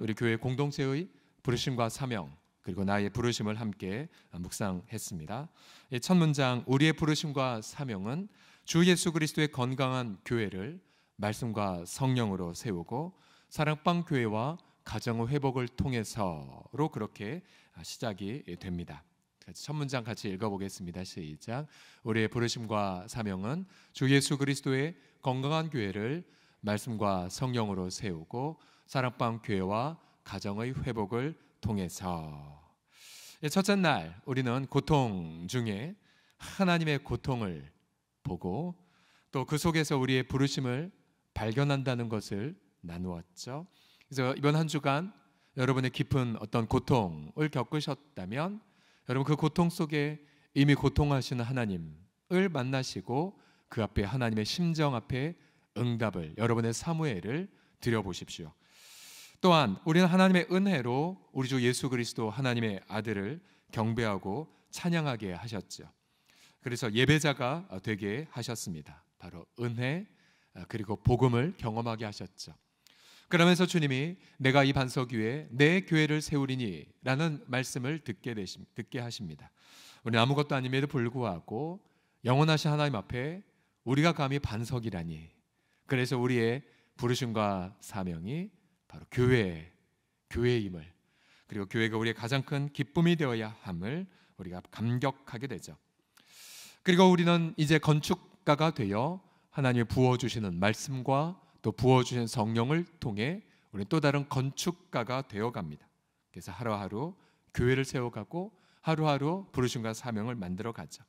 우리 교회 공동체의 부르심과 사명 그리고 나의 부르심을 함께 묵상했습니다. 첫 문장 우리의 부르심과 사명은 주 예수 그리스도의 건강한 교회를 말씀과 성령으로 세우고 사랑방 교회와 가정의 회복을 통해서로 그렇게 시작이 됩니다. 첫 문장 같이 읽어보겠습니다. 시작. 우리의 부르심과 사명은 주 예수 그리스도의 건강한 교회를 말씀과 성령으로 세우고 사랑방 교회와 가정의 회복을 통해서 예, 첫째 날 우리는 고통 중에 하나님의 고통을 보고 또 그 속에서 우리의 부르심을 발견한다는 것을 나누었죠. 그래서 이번 한 주간 여러분의 깊은 어떤 고통을 겪으셨다면 여러분 그 고통 속에 이미 고통하시는 하나님을 만나시고 그 앞에 하나님의 심정 앞에 응답을 여러분의 사무엘을 드려보십시오. 또한 우리는 하나님의 은혜로 우리 주 예수 그리스도 하나님의 아들을 경배하고 찬양하게 하셨죠. 그래서 예배자가 되게 하셨습니다. 바로 은혜 아, 그리고 복음을 경험하게 하셨죠. 그러면서 주님이 내가 이 반석 위에 내 교회를 세우리니라는 말씀을 듣게 되심 듣게 하십니다. 우리 아무것도 아님에도 불구하고 영원하신 하나님 앞에 우리가 감히 반석이라니. 그래서 우리의 부르심과 사명이 바로 교회, 교회임을 그리고 교회가 우리의 가장 큰 기쁨이 되어야 함을 우리가 감격하게 되죠. 그리고 우리는 이제 건축가가 되어 하나님이 부어 주시는 말씀과 또 부어 주신 성령을 통해 우리는 또 다른 건축가가 되어 갑니다. 그래서 하루하루 교회를 세워가고 하루하루 부르심과 사명을 만들어 가죠.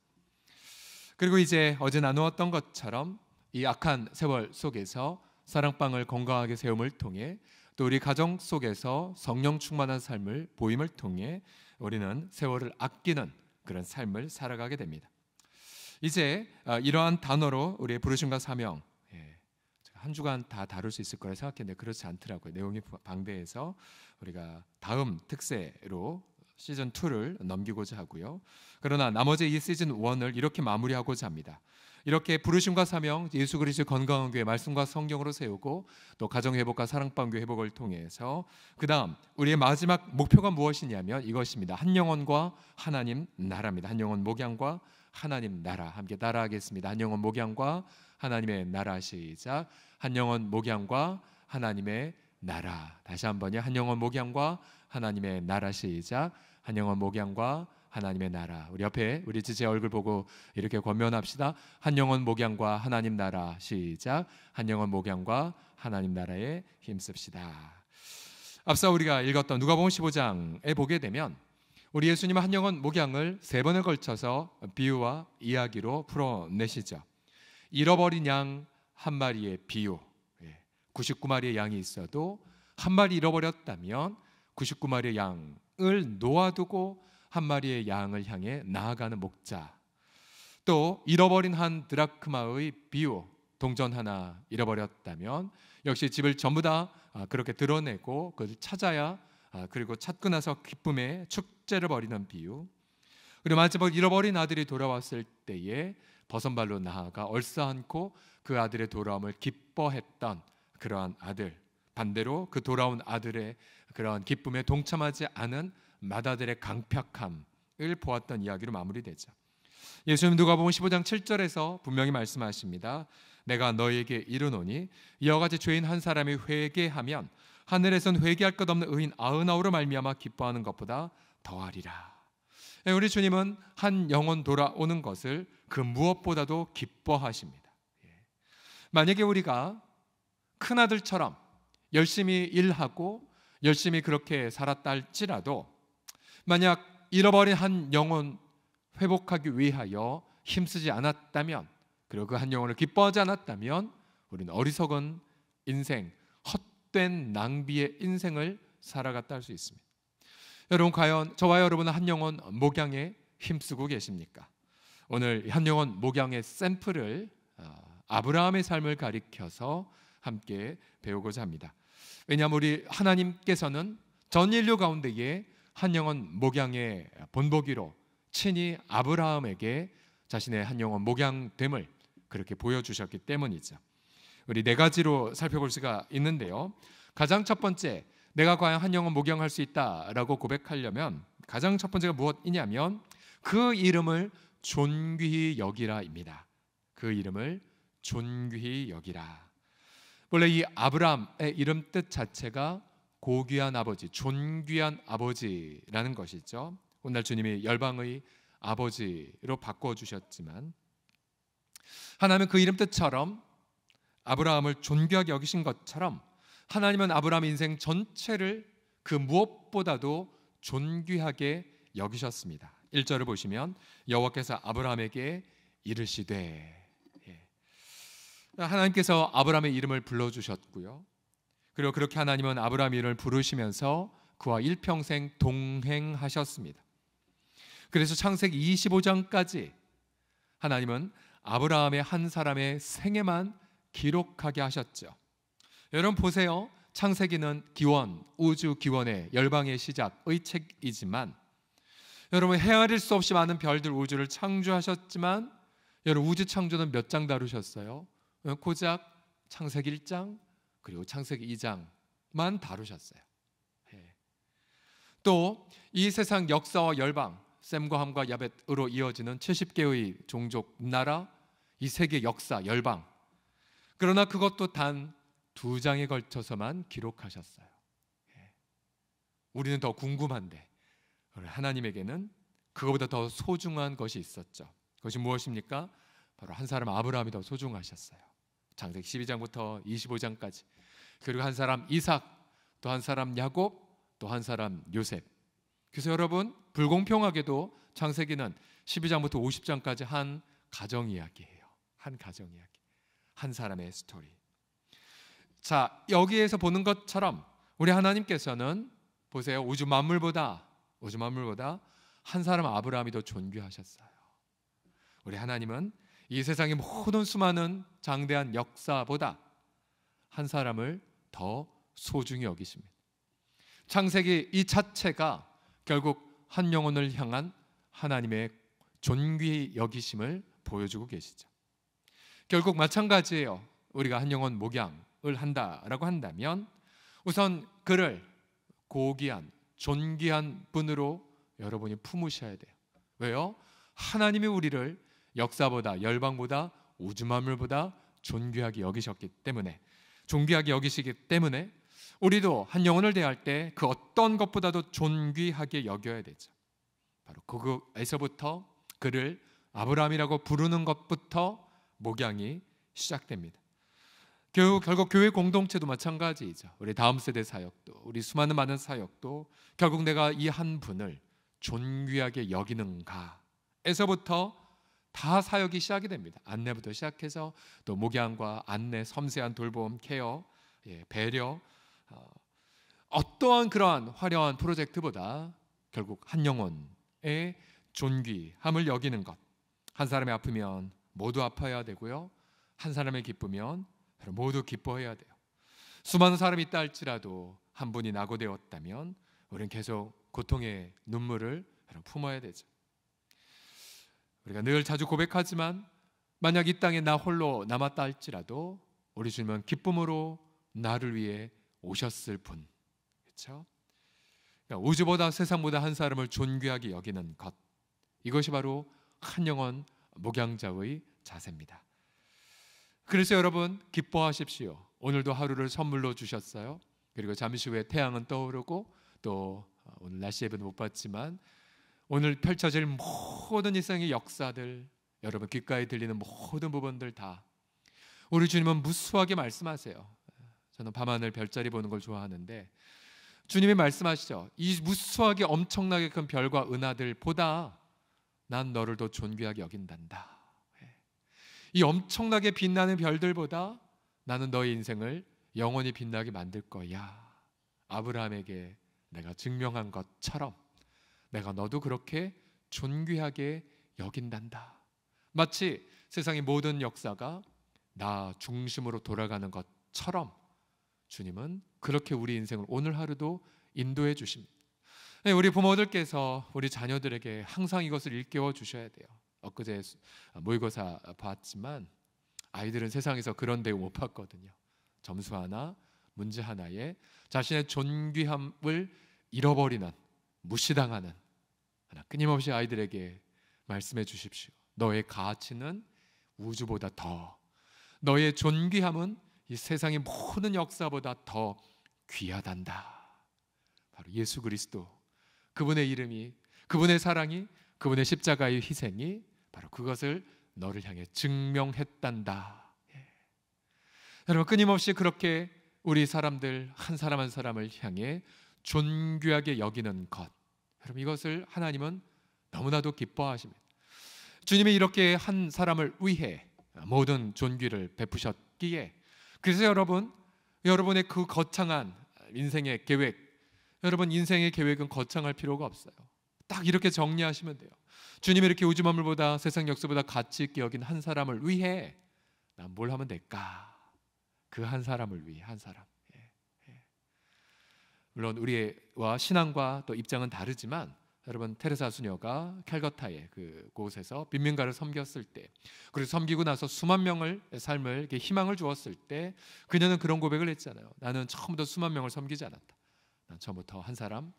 그리고 이제 어제 나누었던 것처럼 이 악한 세월 속에서 사랑방을 건강하게 세움을 통해 또 우리 가정 속에서 성령 충만한 삶을 보임을 통해 우리는 세월을 아끼는 그런 삶을 살아가게 됩니다. 이제 어, 이러한 단어로 우리의 부르심과 사명 예, 한 주간 다 다룰 수 있을 거라 생각했는데 그렇지 않더라고요. 내용이 방대해서 우리가 다음 특세로 시즌 2를 넘기고자 하고요. 그러나 나머지 이 시즌 1을 이렇게 마무리하고자 합니다. 이렇게 부르심과 사명, 예수 그리스도의 건강한 교회 말씀과 성경으로 세우고 또 가정 회복과 사랑방 교회 회복을 통해서 그다음 우리의 마지막 목표가 무엇이냐면 이것입니다. 한 영혼과 하나님 나라입니다. 한 영혼 목양과 하나님 나라 함께 따라하겠습니다. 한 영혼 목양과 하나님의 나라 시작. 한 영혼 목양과 하나님의 나라 다시 한번요. 한 영혼 목양과 하나님의 나라 시작. 한 영혼 목양과 하나님의 나라. 우리 옆에 우리 지체의 얼굴 보고 이렇게 권면합시다. 한 영혼 목양과 하나님 나라 시작. 한 영혼 목양과 하나님 나라에 힘씁시다. 앞서 우리가 읽었던 누가복음 15장에 보게 되면 우리 예수님은 한 영혼 목양을 세 번에 걸쳐서 비유와 이야기로 풀어내시죠. 잃어버린 양 한 마리의 비유. 99마리의 예. 양이 있어도 한 마리 잃어버렸다면 99마리의 양을 놓아두고 한 마리의 양을 향해 나아가는 목자. 또 잃어버린 한 드라크마의 비유 동전 하나 잃어버렸다면 역시 집을 전부 다 아, 그렇게 드러내고 그걸 찾아야 아, 그리고 찾고 나서 기쁨의 축제를 벌이는 비유. 그리고 마지막 잃어버린 아들이 돌아왔을 때에 버선발로 나아가 얼싸안고 그 아들의 돌아옴을 기뻐했던 그러한 아들. 반대로 그 돌아온 아들의 그러한 기쁨에 동참하지 않은 마다들의 강팍함을 보았던 이야기로 마무리되죠. 예수님 누가복음 15장 7절에서 분명히 말씀하십니다. 내가 너에게 이르노니 이와 같이 죄인 한 사람이 회개하면 하늘에선 회개할 것 없는 의인 아흔아우로 말미암아 기뻐하는 것보다 더하리라. 예, 우리 주님은 한 영혼 돌아오는 것을 그 무엇보다도 기뻐하십니다. 예. 만약에 우리가 큰 아들처럼 열심히 일하고 열심히 그렇게 살았다 할지라도 만약 잃어버린 한 영혼 회복하기 위하여 힘쓰지 않았다면 그리고 그 한 영혼을 기뻐하지 않았다면 우리는 어리석은 인생, 헛된 낭비의 인생을 살아갔다 할 수 있습니다. 여러분 과연 저와 여러분은 한 영혼 목양에 힘쓰고 계십니까? 오늘 한 영혼 목양의 샘플을 어, 아브라함의 삶을 가리켜서 함께 배우고자 합니다. 왜냐하면 우리 하나님께서는 전 인류 가운데에 한 영혼 목양의 본보기로 친히 아브라함에게 자신의 한 영혼 목양됨을 그렇게 보여주셨기 때문이죠. 우리 네 가지로 살펴볼 수가 있는데요. 가장 첫 번째, 내가 과연 한 영혼 목양할 수 있다라고 고백하려면 가장 첫 번째가 무엇이냐면 그 이름을 존귀히 여기라입니다. 그 이름을 존귀히 여기라. 원래 이 아브라함의 이름 뜻 자체가 고귀한 아버지, 존귀한 아버지라는 것이죠. 오늘 주님이 열방의 아버지로 바꿔 주셨지만 하나님은 그 이름 뜻처럼 아브라함을 존귀하게 여기신 것처럼 하나님은 아브라함 인생 전체를 그 무엇보다도 존귀하게 여기셨습니다. 1절을 보시면 여호와께서 아브라함에게 이르시되 예. 하나님께서 아브라함의 이름을 불러 주셨고요. 그리고 그렇게 하나님은 아브라함 이름을 부르시면서 그와 일평생 동행하셨습니다. 그래서 창세기 25장까지 하나님은 아브라함의 한 사람의 생애만 기록하게 하셨죠. 여러분 보세요. 창세기는 기원, 우주 기원의 열방의 시작의 책이지만 여러분 헤아릴 수 없이 많은 별들 우주를 창조하셨지만 여러분 우주 창조는 몇 장 다루셨어요? 고작 창세기 1장, 그리고 창세기 2장만 다루셨어요. 예. 또이 세상 역사와 열방, 셈과 함과 야벳으로 이어지는 70개의 종족, 나라, 이 세계 역사, 열방. 그러나 그것도 단 두 장에 걸쳐서만 기록하셨어요. 예. 우리는 더 궁금한데 하나님에게는 그거보다 더 소중한 것이 있었죠. 그것이 무엇입니까? 바로 한 사람 아브라함이 더 소중하셨어요. 창세기 12장부터 25장까지 그리고 한 사람 이삭 또 한 사람 야곱 또 한 사람 요셉 그래서 여러분 불공평하게도 창세기는 12장부터 50장까지 한 가정 이야기예요 한 가정 이야기 한 사람의 스토리 자 여기에서 보는 것처럼 우리 하나님께서는 보세요 우주 만물보다 우주 만물보다 한 사람 아브라함이 더 존귀하셨어요 우리 하나님은 이 세상의 모든 수많은 장대한 역사보다 한 사람을 더 소중히 여기십니다. 창세기 이 자체가 결국 한 영혼을 향한 하나님의 존귀 여기심을 보여주고 계시죠. 결국 마찬가지예요. 우리가 한 영혼 목양을 한다라고 한다면 우선 그를 고귀한 존귀한 분으로 여러분이 품으셔야 돼요. 왜요? 하나님이 우리를 역사보다 열방보다 우주 만물보다 존귀하게 여기셨기 때문에 존귀하게 여기시기 때문에 우리도 한 영혼을 대할 때 그 어떤 것보다도 존귀하게 여겨야 되죠. 바로 그곳에서부터 그를 아브라함이라고 부르는 것부터 목양이 시작됩니다. 결국, 결국 교회 공동체도 마찬가지이죠. 우리 다음 세대 사역도 우리 수많은 많은 사역도 결국 내가 이 한 분을 존귀하게 여기는가에서부터 다 사역이 시작이 됩니다. 안내부터 시작해서 또 목양과 안내, 섬세한 돌봄, 케어, 예, 배려 어, 어떠한 그러한 화려한 프로젝트보다 결국 한 영혼의 존귀함을 여기는 것. 한 사람이 아프면 모두 아파야 되고요. 한 사람이 기쁘면 모두 기뻐해야 돼요. 수많은 사람이 있다 할지라도 한 분이 낙오되었다면 우리는 계속 고통의 눈물을 품어야 되죠. 우리가 늘 자주 고백하지만 만약 이 땅에 나 홀로 남았다 할지라도 우리 주님은 기쁨으로 나를 위해 오셨을 뿐. 그렇죠? 그러니까 우주보다 세상보다 한 사람을 존귀하게 여기는 것. 이것이 바로 한 영혼 목양자의 자세입니다. 그래서 여러분 기뻐하십시오. 오늘도 하루를 선물로 주셨어요. 그리고 잠시 후에 태양은 떠오르고 또 오늘 날씨 예배는 못 봤지만 오늘 펼쳐질 모든 일상의 역사들, 여러분 귓가에 들리는 모든 부분들 다 우리 주님은 무수하게 말씀하세요. 저는 밤하늘 별자리 보는 걸 좋아하는데 주님이 말씀하시죠. 이 무수하게 엄청나게 큰 별과 은하들보다 난 너를 더 존귀하게 여긴단다. 이 엄청나게 빛나는 별들보다 나는 너의 인생을 영원히 빛나게 만들 거야. 아브라함에게 내가 증명한 것처럼 내가 너도 그렇게 존귀하게 여긴단다. 마치 세상의 모든 역사가 나 중심으로 돌아가는 것처럼 주님은 그렇게 우리 인생을 오늘 하루도 인도해 주십니다. 네, 우리 부모들께서 우리 자녀들에게 항상 이것을 일깨워 주셔야 돼요. 엊그제 모의고사 봤지만 아이들은 세상에서 그런 대우 못 받거든요. 점수 하나, 문제 하나에 자신의 존귀함을 잃어버리는 무시당하는 하나 끊임없이 아이들에게 말씀해 주십시오. 너의 가치는 우주보다 더 너의 존귀함은 이 세상의 모든 역사보다 더 귀하단다. 바로 예수 그리스도 그분의 이름이 그분의 사랑이 그분의 십자가의 희생이 바로 그것을 너를 향해 증명했단다. 예. 여러분 끊임없이 그렇게 우리 사람들 한 사람 한 사람을 향해 존귀하게 여기는 것. 여러분 이것을 하나님은 너무나도 기뻐하십니다. 주님이 이렇게 한 사람을 위해 모든 존귀를 베푸셨기에 그래서 여러분 여러분의 그 거창한 인생의 계획 여러분 인생의 계획은 거창할 필요가 없어요. 딱 이렇게 정리하시면 돼요. 주님이 이렇게 우주 만물보다 세상 역사보다 가치 있게 여긴 한 사람을 위해 난 뭘 하면 될까? 그 한 사람을 위해 한 사람. 물론 우리와 신앙과 또 입장은 다르지만 여러분 테레사 수녀가 캘거타의 그곳에서 빈민가를 섬겼을 때 그리고 섬기고 나서 수만 명을 삶을 희망을 주었을 때 그녀는 그런 고백을 했잖아요. 나는 처음부터 수만 명을 섬기지 않았다. 난 처음부터 한 사람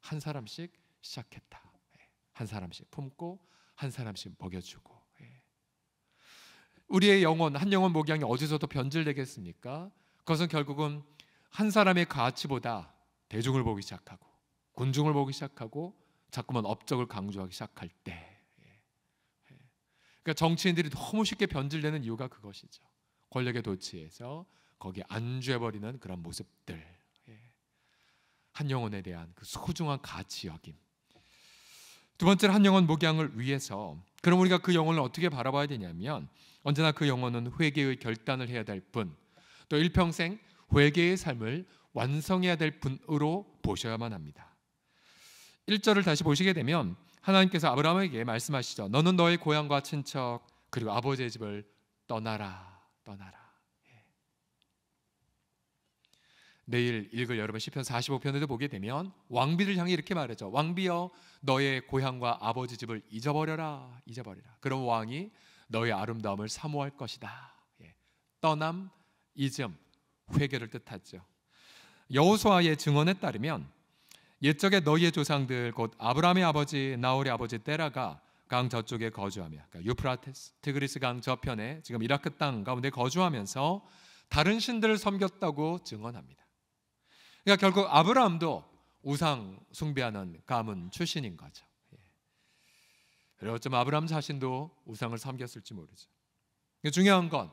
한 사람씩 시작했다. 예. 한 사람씩 품고 한 사람씩 먹여주고 예. 우리의 영혼 한 영혼 목양이 어디서 도 변질되겠습니까? 그것은 결국은 한 사람의 가치보다 대중을 보기 시작하고 군중을 보기 시작하고 자꾸만 업적을 강조하기 시작할 때 예. 그러니까 정치인들이 너무 쉽게 변질되는 이유가 그것이죠. 권력의 도치에서 거기에 안주해버리는 그런 모습들. 예. 한 영혼에 대한 그 소중한 가치 여김. 두 번째로 한 영혼 목양을 위해서 그럼 우리가 그 영혼을 어떻게 바라봐야 되냐면 언제나 그 영혼은 회개의 결단을 해야 될 뿐 또 일평생 회개의 삶을 완성해야 될 분으로 보셔야만 합니다. 1절을 다시 보시게 되면 하나님께서 아브라함에게 말씀하시죠. 너는 너의 고향과 친척 그리고 아버지의 집을 떠나라. 떠나라. 예. 내일 읽을 여러분 시편 45편에도 보게 되면 왕비를 향해 이렇게 말하죠. 왕비여 너의 고향과 아버지 집을 잊어버려라. 잊어버리라. 그럼 왕이 너의 아름다움을 사모할 것이다. 예. 떠남, 잊음, 회개를 뜻하죠. 여호수아의 증언에 따르면 옛적에 너희의 조상들 곧 아브라함의 아버지 나홀의 아버지 때라가 강 저쪽에 거주하며 그러니까 유프라테스 티그리스 강 저편에 지금 이라크 땅 가운데 거주하면서 다른 신들을 섬겼다고 증언합니다. 그러니까 결국 아브라함도 우상 숭배하는 가문 출신인 거죠. 예. 그리고 어쩌면 아브라함 자신도 우상을 섬겼을지 모르죠. 중요한 건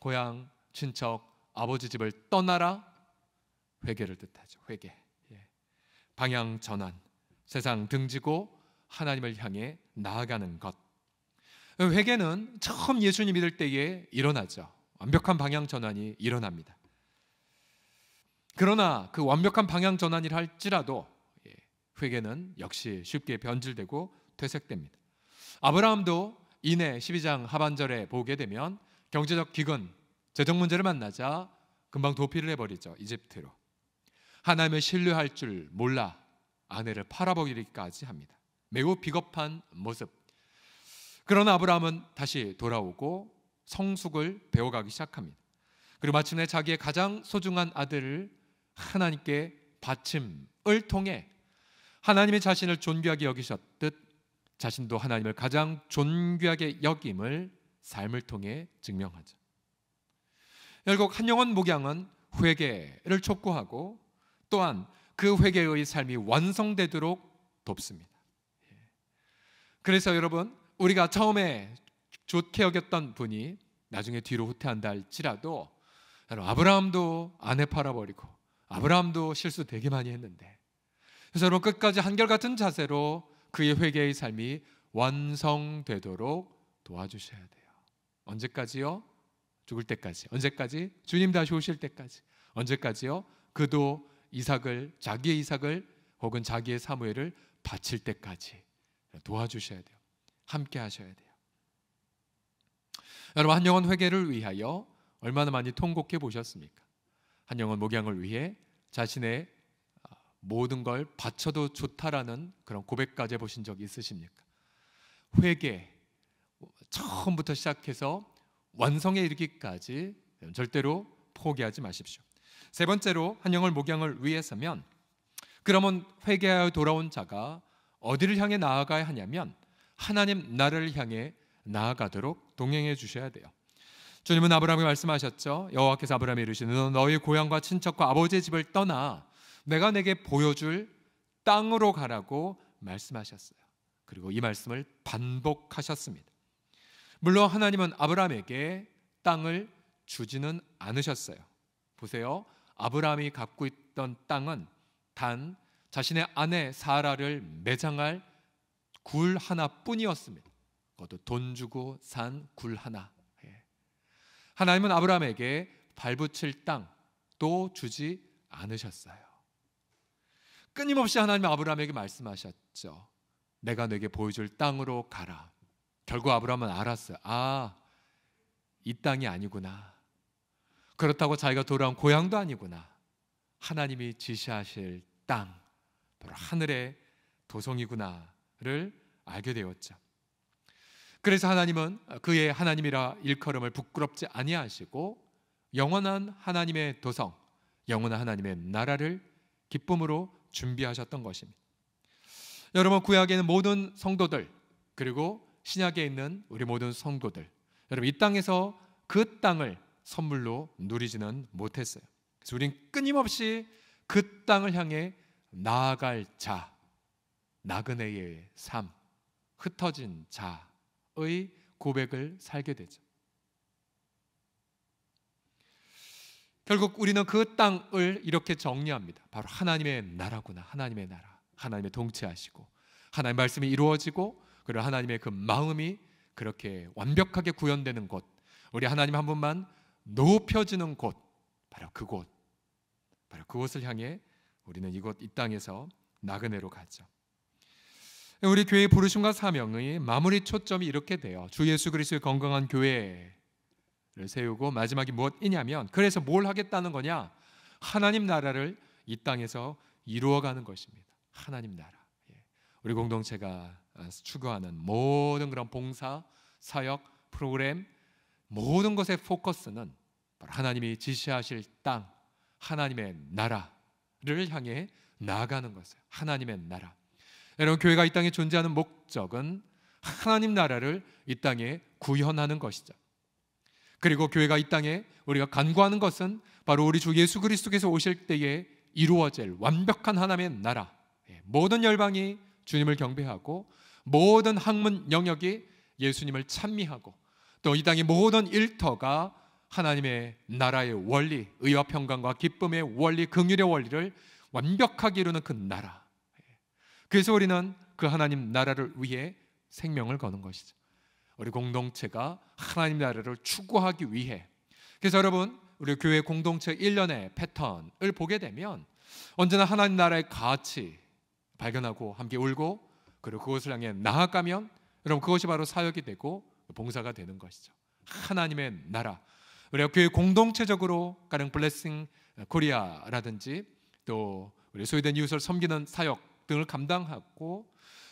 고향, 친척, 아버지 집을 떠나라 회개를 뜻하죠. 회개. 예. 방향 전환. 세상 등지고 하나님을 향해 나아가는 것. 회개는 처음 예수님 믿을 때에 일어나죠. 완벽한 방향 전환이 일어납니다. 그러나 그 완벽한 방향 전환이라 할지라도 예, 회개는 역시 쉽게 변질되고 퇴색됩니다. 아브라함도 인해 12장 하반절에 보게 되면 경제적 기근, 재정 문제를 만나자 금방 도피를 해버리죠 이집트로. 하나님을 신뢰할 줄 몰라 아내를 팔아버리기까지 합니다. 매우 비겁한 모습. 그러나 아브라함은 다시 돌아오고 성숙을 배워가기 시작합니다. 그리고 마침내 자기의 가장 소중한 아들을 하나님께 바침을 통해 하나님의 자신을 존귀하게 여기셨듯 자신도 하나님을 가장 존귀하게 여김을 삶을 통해 증명하죠. 결국 한영원 목양은 회개를 촉구하고 또한 그 회개의 삶이 완성되도록 돕습니다. 그래서 여러분 우리가 처음에 좋게 여겼던 분이 나중에 뒤로 후퇴한다 할지라도 여러분 아브라함도 아내 팔아버리고 아브라함도 실수 되게 많이 했는데 그래서 여러분 끝까지 한결같은 자세로 그의 회개의 삶이 완성되도록 도와주셔야 돼요. 언제까지요? 죽을 때까지. 언제까지? 주님 다시 오실 때까지. 언제까지요? 그도 이삭을 자기의 이삭을 혹은 자기의 사무엘을 바칠 때까지 도와주셔야 돼요. 함께 하셔야 돼요. 여러분 한영원 회개를 위하여 얼마나 많이 통곡해 보셨습니까? 한영원 목양을 위해 자신의 아, 모든 걸 바쳐도 좋다라는 그런 고백까지 보신 적 있으십니까? 회개 처음부터 시작해서 완성에 이르기까지 절대로 포기하지 마십시오. 세 번째로 한 영을 목양을 위해 서면 그러면 회개하여 돌아온 자가 어디를 향해 나아가야 하냐면 하나님 나를 향해 나아가도록 동행해 주셔야 돼요. 주님은 아브라함에게 말씀하셨죠. 여호와께서 아브라함에 이르시되 너의 고향과 친척과 아버지의 집을 떠나 내가 내게 보여줄 땅으로 가라고 말씀하셨어요. 그리고 이 말씀을 반복하셨습니다. 물론 하나님은 아브라함에게 땅을 주지는 않으셨어요. 보세요. 아브라함이 갖고 있던 땅은 단 자신의 아내 사라를 매장할 굴 하나뿐이었습니다. 그것도 돈 주고 산 굴 하나. 예. 하나님은 아브라함에게 발붙일 땅도 주지 않으셨어요. 끊임없이 하나님 아브라함에게 말씀하셨죠. 내가 내게 보여줄 땅으로 가라. 결국 아브라함은 알았어요. 아, 이 땅이 아니구나. 그렇다고 자기가 돌아온 고향도 아니구나. 하나님이 지시하실 땅, 바로 하늘의 도성이구나를 알게 되었죠. 그래서 하나님은 그의 하나님이라 일컬음을 부끄럽지 아니하시고 영원한 하나님의 도성, 영원한 하나님의 나라를 기쁨으로 준비하셨던 것입니다. 여러분 구약에는 모든 성도들 그리고 신약에 있는 우리 모든 성도들 여러분 이 땅에서 그 땅을 선물로 누리지는 못했어요. 그래서 우린 끊임없이 그 땅을 향해 나아갈 자, 나그네의 삶, 흩어진 자의 고백을 살게 되죠. 결국 우리는 그 땅을 이렇게 정리합니다. 바로 하나님의 나라구나. 하나님의 나라. 하나님의 동체하시고 하나님 말씀이 이루어지고 그리고 하나님의 그 마음이 그렇게 완벽하게 구현되는 곳. 우리 하나님 한 분만 높여지는 곳, 바로 그곳, 바로 그곳을 향해 우리는 이곳 이 땅에서 나그네로 가죠. 우리 교회의 부르심과 사명의 마무리 초점이 이렇게 돼요. 주 예수 그리스도의 건강한 교회를 세우고 마지막이 무엇이냐면 그래서 뭘 하겠다는 거냐? 하나님 나라를 이 땅에서 이루어가는 것입니다. 하나님 나라. 예. 우리 공동체가 아, 추구하는 모든 그런 봉사, 사역, 프로그램 모든 것의 포커스는 하나님이 지시하실 땅, 하나님의 나라를 향해 나아가는 것을 하나님의 나라. 여러분 교회가 이 땅에 존재하는 목적은 하나님 나라를 이 땅에 구현하는 것이죠. 그리고 교회가 이 땅에 우리가 간구하는 것은 바로 우리 주 예수 그리스도께서 오실 때에 이루어질 완벽한 하나님의 나라. 예, 모든 열방이 주님을 경배하고 모든 학문 영역이 예수님을 찬미하고 또 이 땅의 모든 일터가 하나님의 나라의 원리, 의와 평강과 기쁨의 원리, 긍휼의 원리를 완벽하게 이루는 그 나라. 그래서 우리는 그 하나님 나라를 위해 생명을 거는 것이죠. 우리 공동체가 하나님 나라를 추구하기 위해. 그래서 여러분, 우리 교회 공동체 1년의 패턴을 보게 되면 언제나 하나님 나라의 가치 발견하고 함께 울고 그리고 그것을 향해 나아가면 여러분 그것이 바로 사역이 되고 봉사가 되는 것이죠. 하나님의 나라, 우리가 교회 공동체적으로 가령 블레싱 어, 코리아라든지 또 우리 소유된 이웃을 섬기는 사역 등을 감당하고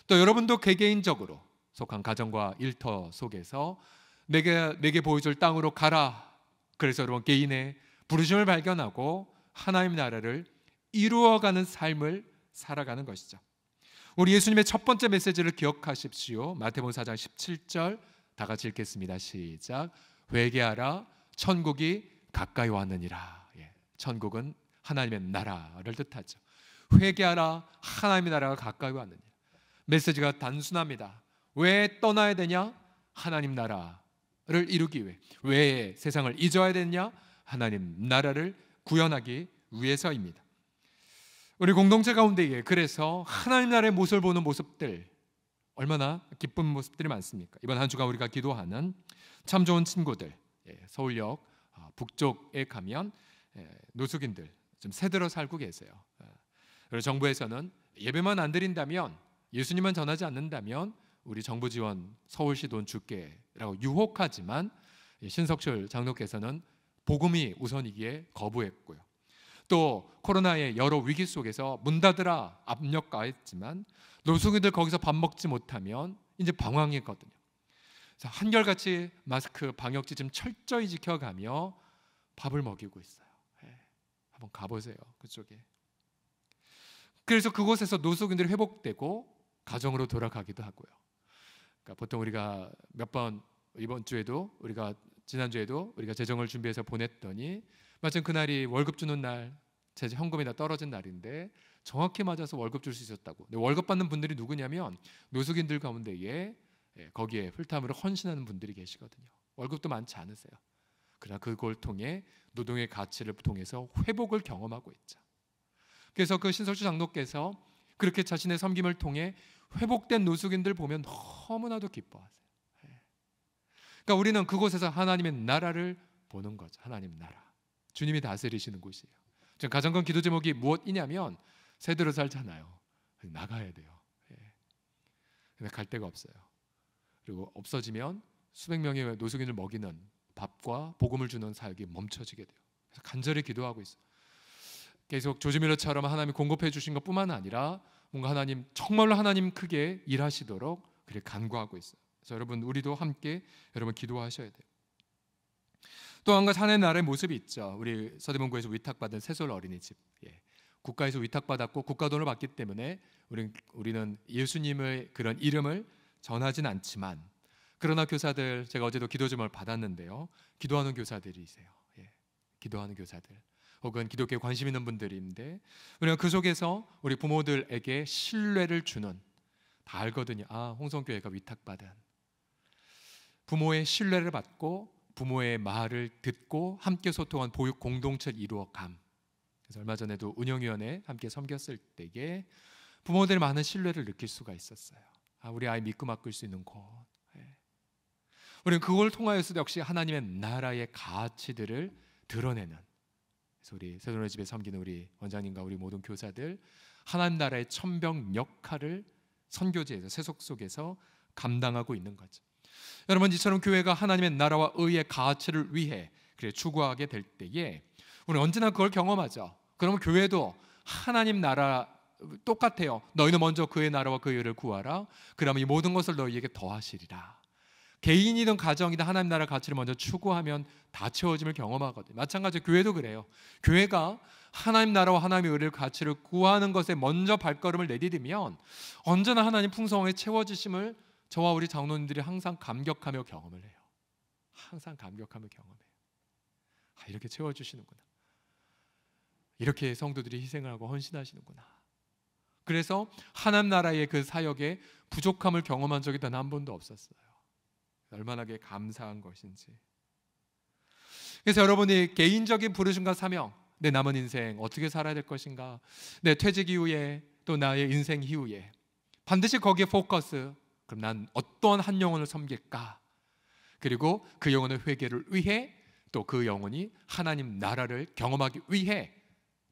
또 여러분도 개개인적으로 속한 가정과 일터 속에서 내게 내게 보여줄 땅으로 가라. 그래서 여러분 개인의 부르심을 발견하고 하나님 나라를 이루어가는 삶을 살아가는 것이죠. 우리 예수님의 첫 번째 메시지를 기억하십시오. 마태복음 4장 17절 다 같이 읽겠습니다. 시작. 회개하라 천국이 가까이 왔느니라. 예. 천국은 하나님의 나라를 뜻하죠. 회개하라 하나님의 나라가 가까이 왔느니라. 메시지가 단순합니다. 왜 떠나야 되냐? 하나님 나라를 이루기 위해. 왜 세상을 잊어야 되냐? 하나님 나라를 구현하기 위해서입니다. 우리 공동체 가운데에 그래서 하나님 나라의 모습을 보는 모습들 얼마나 기쁜 모습들이 많습니까? 이번 한 주간 우리가 기도하는 참 좋은 친구들 예, 서울역 아, 북쪽에 가면 예, 노숙인들 좀 새들어 살고 계세요. 예. 그리고 정부에서는 예배만 안 드린다면 예수님만 전하지 않는다면 우리 정부 지원 서울시 돈 줄게라고 유혹하지만 신석철 장로께서는 복음이 우선이기에 거부했고요. 또 코로나의 여러 위기 속에서 문 닫으라 압력 가했지만 노숙인들 거기서 밥 먹지 못하면 이제 방황했거든요. 한결같이 마스크 방역 지침 철저히 지켜가며 밥을 먹이고 있어요. 예. 한번 가보세요 그쪽에. 그래서 그곳에서 노숙인들이 회복되고 가정으로 돌아가기도 하고요. 그러니까 보통 우리가 몇 번 이번 주에도 우리가 지난 주에도 우리가 재정을 준비해서 보냈더니 마침 그날이 월급 주는 날, 제 현금이 다 떨어진 날인데 정확히 맞아서 월급 줄 수 있었다고. 월급 받는 분들이 누구냐면 노숙인들 가운데에 예, 거기에 풀타임으로 헌신하는 분들이 계시거든요. 월급도 많지 않으세요. 그러나 그걸 통해 노동의 가치를 통해서 회복을 경험하고 있죠. 그래서 그 신석주 장로께서 그렇게 자신의 섬김을 통해 회복된 노숙인들 보면 너무나도 기뻐하세요. 예. 그러니까 우리는 그곳에서 하나님의 나라를 보는 거죠. 하나님 나라. 주님이 다스리시는 곳이에요. 지금 가정건 기도 제목이 무엇이냐면 새대로 살잖아요. 나가야 돼요. 예. 근데 갈 데가 없어요. 그리고 없어지면 수백 명의 노숙인을 먹이는 밥과 복음을 주는 사역이 멈춰지게 돼요. 그래서 간절히 기도하고 있어 계속 조지밀러처럼 하나님이 공급해 주신 것뿐만 아니라 뭔가 하나님 정말로 하나님 크게 일하시도록 그렇게 간구하고 있어요. 그래서 여러분 우리도 함께 여러분 기도하셔야 돼요. 또 한 가지 하나의 나라의 모습이 있죠. 우리 서대문구에서 위탁받은 새솔 어린이집. 예. 국가에서 위탁받았고 국가 돈을 받기 때문에 우리 우리는 예수님의 그런 이름을 전하진 않지만 그러나 교사들 제가 어제도 기도 점을 받았는데요. 기도하는 교사들이세요. 예. 기도하는 교사들 혹은 기독교에 관심 있는 분들인데 우리가 그 속에서 우리 부모들에게 신뢰를 주는 다 알거든요. 아 홍성교회가 위탁받은 부모의 신뢰를 받고 부모의 말을 듣고 함께 소통한 보육 공동체 이루어감. 그래서 얼마 전에도 운영위원회 함께 섬겼을 때에 부모들 많은 신뢰를 느낄 수가 있었어요. 아, 우리 아이 믿고 맡길 수 있는 곳. 예. 우리는 그걸 통하여서 역시 하나님의 나라의 가치들을 드러내는 그래서 우리 세존의 집에 섬기는 우리 원장님과 우리 모든 교사들 하나님 나라의 천병 역할을 선교지에서 세속 속에서 감당하고 있는 거죠. 여러분 이처럼 교회가 하나님의 나라와 의의 가치를 위해 그래 추구하게 될 때에 우리 언제나 그걸 경험하죠. 그러면 교회도 하나님 나라 똑같아요. 너희는 먼저 그의 나라와 그의 의를 구하라. 그러면 이 모든 것을 너희에게 더하시리라. 개인이든 가정이든 하나님 나라 가치를 먼저 추구하면 다 채워짐을 경험하거든요. 마찬가지로 교회도 그래요. 교회가 하나님 나라와 하나님의 의를 가치를 구하는 것에 먼저 발걸음을 내디디면 언제나 하나님 풍성하게 채워지심을 저와 우리 장로님들이 항상 감격하며 경험을 해요. 항상 감격하며 경험해요. 아, 이렇게 채워주시는구나. 이렇게 성도들이 희생하고 헌신하시는구나. 그래서 하나님 나라의 그 사역에 부족함을 경험한 적이 단 한 번도 없었어요. 얼마나 감사한 것인지. 그래서 여러분이 개인적인 부르심과 사명, 내 남은 인생 어떻게 살아야 될 것인가, 내 퇴직 이후에 또 나의 인생 이후에 반드시 거기에 포커스. 그럼 난 어떠한 한 영혼을 섬길까? 그리고 그 영혼의 회개를 위해 또 그 영혼이 하나님 나라를 경험하기 위해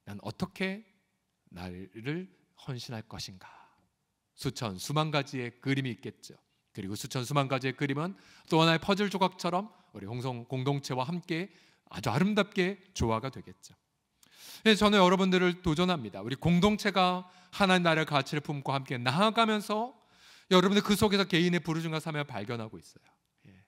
난 어떻게 나를 헌신할 것인가? 수천 수만 가지의 그림이 있겠죠. 그리고 수천 수만 가지의 그림은 또 하나의 퍼즐 조각처럼 우리 홍성 공동체와 함께 아주 아름답게 조화가 되겠죠. 예, 저는 여러분들을 도전합니다. 우리 공동체가 하나님 나라의 가치를 품고 함께 나아가면서 여러분들 그 속에서 개인의 부르짖과 사명을 발견하고 있어요. 예.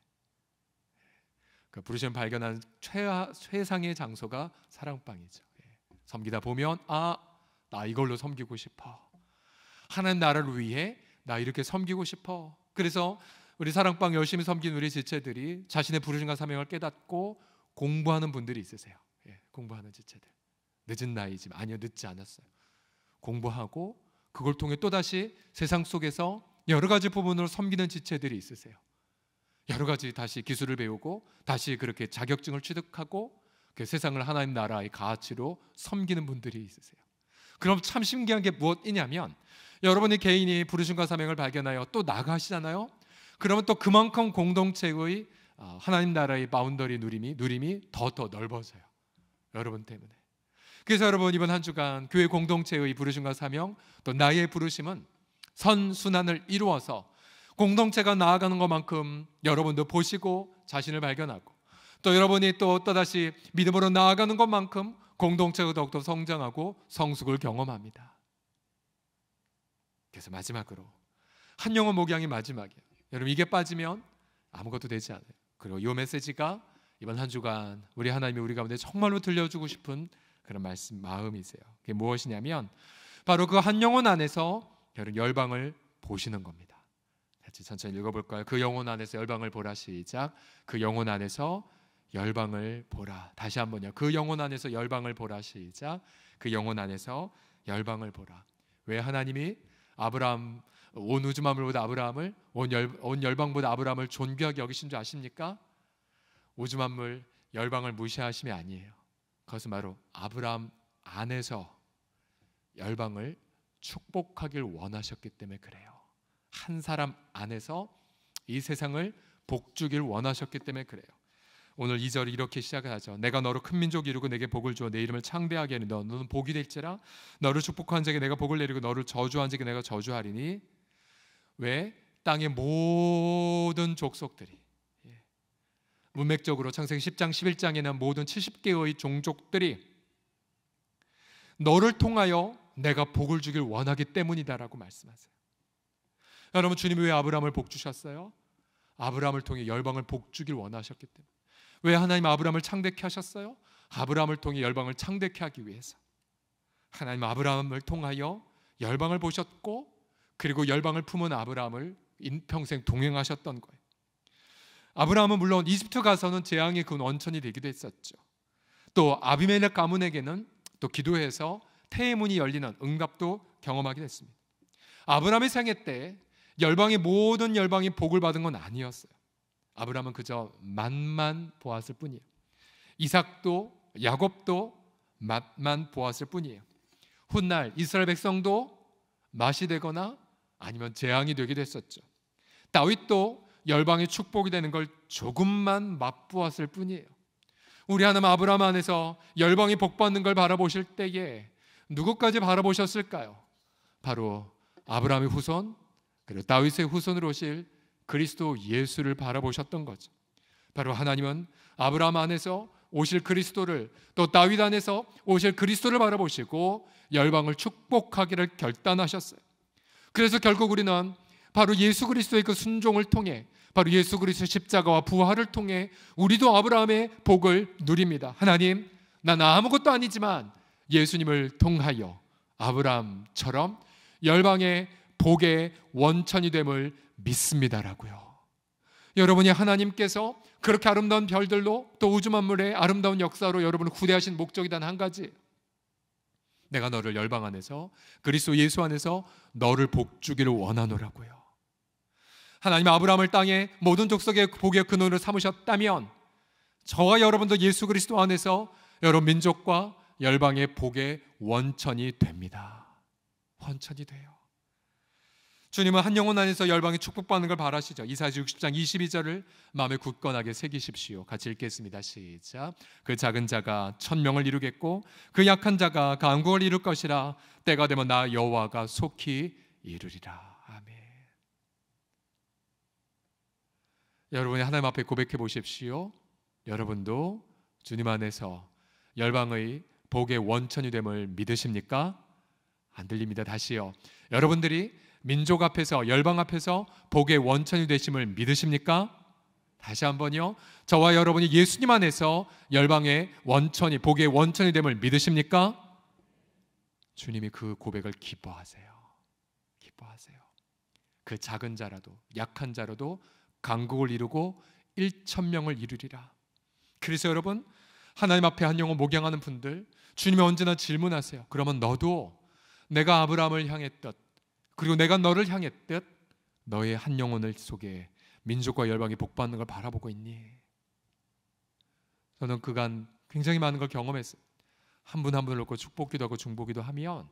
그 부르짖음 발견한 최하, 최상의 장소가 사랑방이죠. 예. 섬기다 보면 아나 이걸로 섬기고 싶어. 하나님 나라를 위해 나 이렇게 섬기고 싶어. 그래서 우리 사랑방 열심히 섬긴 우리 지체들이 자신의 부르심과 사명을 깨닫고 공부하는 분들이 있으세요. 예, 공부하는 지체들. 늦은 나이지만 아니요 늦지 않았어요. 공부하고 그걸 통해 또 다시 세상 속에서 여러 가지 부분으로 섬기는 지체들이 있으세요. 여러 가지 다시 기술을 배우고 다시 그렇게 자격증을 취득하고 그 세상을 하나님 나라의 가치로 섬기는 분들이 있으세요. 그럼 참 신기한 게 무엇이냐면 여러분이 개인이 부르신과 사명을 발견하여 또 나가시잖아요. 그러면 또 그만큼 공동체의 어, 하나님 나라의 마운더리 누림이 누림이 더 더 넓어져요. 여러분 때문에. 그래서 여러분 이번 한 주간 교회 공동체의 부르심과 사명 또 나의 부르심은 선순환을 이루어서 공동체가 나아가는 것만큼 여러분도 보시고 자신을 발견하고 또 여러분이 또 또다시 믿음으로 나아가는 것만큼 공동체가 더욱더 성장하고 성숙을 경험합니다. 그래서 마지막으로 한 영혼 목양이 마지막이에요. 여러분 이게 빠지면 아무것도 되지 않아요. 그리고 이 메시지가 이번 한 주간 우리 하나님이 우리 가운데 정말로 들려주고 싶은 그런 말씀 마음이세요. 그게 무엇이냐면 바로 그 한 영혼 안에서 여러분 열방을 보시는 겁니다. 같이 천천히 읽어볼까요? 그 영혼 안에서 열방을 보라 시작. 그 영혼 안에서 열방을 보라. 다시 한번요. 그 영혼 안에서 열방을 보라. 시작. 그 영혼 안에서 열방을 보라. 왜 하나님이 아브라함 온 우주 만물보다 아브라함을 온, 열, 온 열방보다 아브라함을 존귀하게 여기신 줄 아십니까? 우주 만물 열방을 무시하심이 아니에요. 그것은 바로 아브라함 안에서 열방을 축복하길 원하셨기 때문에 그래요. 한 사람 안에서 이 세상을 복주길 원하셨기 때문에 그래요. 오늘 2절이 이렇게 시작을 하죠. 내가 너로 큰 민족 이루고 내게 복을 주어 내 이름을 창대하게 하니 너는 복이 될지라 너를 축복한 자에게 내가 복을 내리고 너를 저주한 자에게 내가 저주하리니 왜 땅의 모든 족속들이 예. 문맥적으로 창세기 10장 11장에는 모든 70개의 종족들이 너를 통하여 내가 복을 주길 원하기 때문이다라고 말씀하세요. 여러분 주님이 왜 아브라함을 복 주셨어요? 아브라함을 통해 열방을 복 주길 원하셨기 때문에. 왜 하나님 아브라함을 창대케 하셨어요? 아브라함을 통해 열방을 창대케 하기 위해서. 하나님 아브라함을 통하여 열방을 보셨고 그리고 열방을 품은 아브라함을 인평생 동행하셨던 거예요. 아브라함은 물론 이집트 가서는 재앙의 그 원천이 되기도 했었죠. 또 아비멜렉 가문에게는 또 기도해서 태의 문이 열리는 응답도 경험하게 됐습니다. 아브라함의 생애 때 열방의 모든 열방이 복을 받은 건 아니었어요. 아브라함은 그저 맛만 보았을 뿐이에요. 이삭도 야곱도 맛만 보았을 뿐이에요. 훗날 이스라엘 백성도 맛이 되거나 아니면 재앙이 되기도 었죠 다윗도 열방의 축복이 되는 걸 조금만 맛보았을 뿐이에요. 우리 하나님 아브라함 안에서 열방이 복받는 걸 바라보실 때에 누구까지 바라보셨을까요? 바로 아브라함의 후손 그리고 다윗의 후손으로 오실 그리스도 예수를 바라보셨던 거죠. 바로 하나님은 아브라함 안에서 오실 그리스도를 또 다윗 안에서 오실 그리스도를 바라보시고 열방을 축복하기를 결단하셨어요. 그래서 결국 우리는 바로 예수 그리스도의 그 순종을 통해 바로 예수 그리스도의 십자가와 부활을 통해 우리도 아브라함의 복을 누립니다. 하나님, 난 아무것도 아니지만 예수님을 통하여 아브라함처럼 열방의 복의 원천이 됨을 믿습니다라고요. 여러분이 하나님께서 그렇게 아름다운 별들로 또 우주 만물의 아름다운 역사로 여러분을 구대하신 목적이 단한 가지. 내가 너를 열방 안에서 그리스도 예수 안에서 너를 복 주기를 원하노라고요. 하나님 아브라함을 땅에 모든 족속의 복의 근원으 삼으셨다면 저와 여러분도 예수 그리스도 안에서 여러 민족과 열방의 복의 원천이 됩니다. 원천이 돼요. 주님은 한 영혼 안에서 열방이 축복받는 걸 바라시죠. 이사야 60장 22절을 마음에 굳건하게 새기십시오. 같이 읽겠습니다. 시작. 그 작은 자가 천 명을 이루겠고 그 약한 자가 강국을 이룰 것이라 때가 되면 나 여호와가 속히 이루리라. 아멘. 여러분이 하나님 앞에 고백해 보십시오. 여러분도 주님 안에서 열방의 복의 원천이 됨을 믿으십니까? 안 들립니다. 다시요. 여러분들이 민족 앞에서 열방 앞에서 복의 원천이 되심을 믿으십니까? 다시 한번요. 저와 여러분이 예수님 안에서 열방의 원천이 복의 원천이 됨을 믿으십니까? 주님이 그 고백을 기뻐하세요. 기뻐하세요. 그 작은 자라도 약한 자라도 강국을 이루고 1천 명을 이루리라. 그래서 여러분 하나님 앞에 한 영혼 목양하는 분들 주님이 언제나 질문하세요. 그러면 너도 내가 아브라함을 향했듯 그리고 내가 너를 향했듯 너의 한 영혼을 속에 민족과 열방이 복받는 걸 바라보고 있니? 저는 그간 굉장히 많은 걸 경험했어요. 한 분 한 분을 놓고 축복기도 하고 중보기도 하면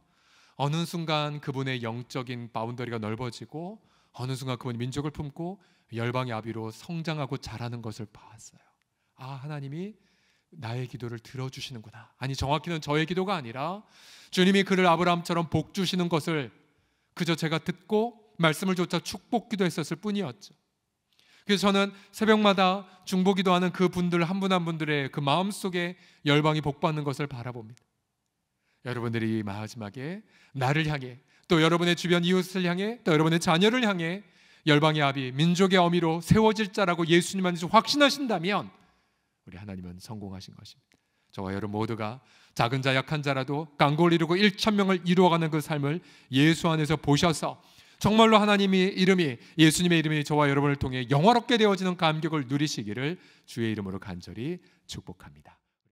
어느 순간 그분의 영적인 바운더리가 넓어지고 어느 순간 그분이 민족을 품고 열방의 아비로 성장하고 자라는 것을 봤어요. 아 하나님이 나의 기도를 들어주시는구나. 아니 정확히는 저의 기도가 아니라 주님이 그를 아브라함처럼 복 주시는 것을 그저 제가 듣고 말씀을 조차 축복 기도했었을 뿐이었죠. 그래서 저는 새벽마다 중보기도 하는 그 분들 한 분 한 분들의 그 마음 속에 열방이 복받는 것을 바라봅니다. 여러분들이 마지막에 나를 향해 또 여러분의 주변 이웃을 향해 또 여러분의 자녀를 향해 열방의 아비 민족의 어미로 세워질 자라고 예수님 안에 확신하신다면 우리 하나님은 성공하신 것입니다. 저와 여러분 모두가 작은 자 약한 자라도 강골 이루고 1천 명을 이루어가는 그 삶을 예수 안에서 보셔서 정말로 하나님이 이름이 예수님의 이름이 저와 여러분을 통해 영화롭게 되어지는 감격을 누리시기를 주의 이름으로 간절히 축복합니다.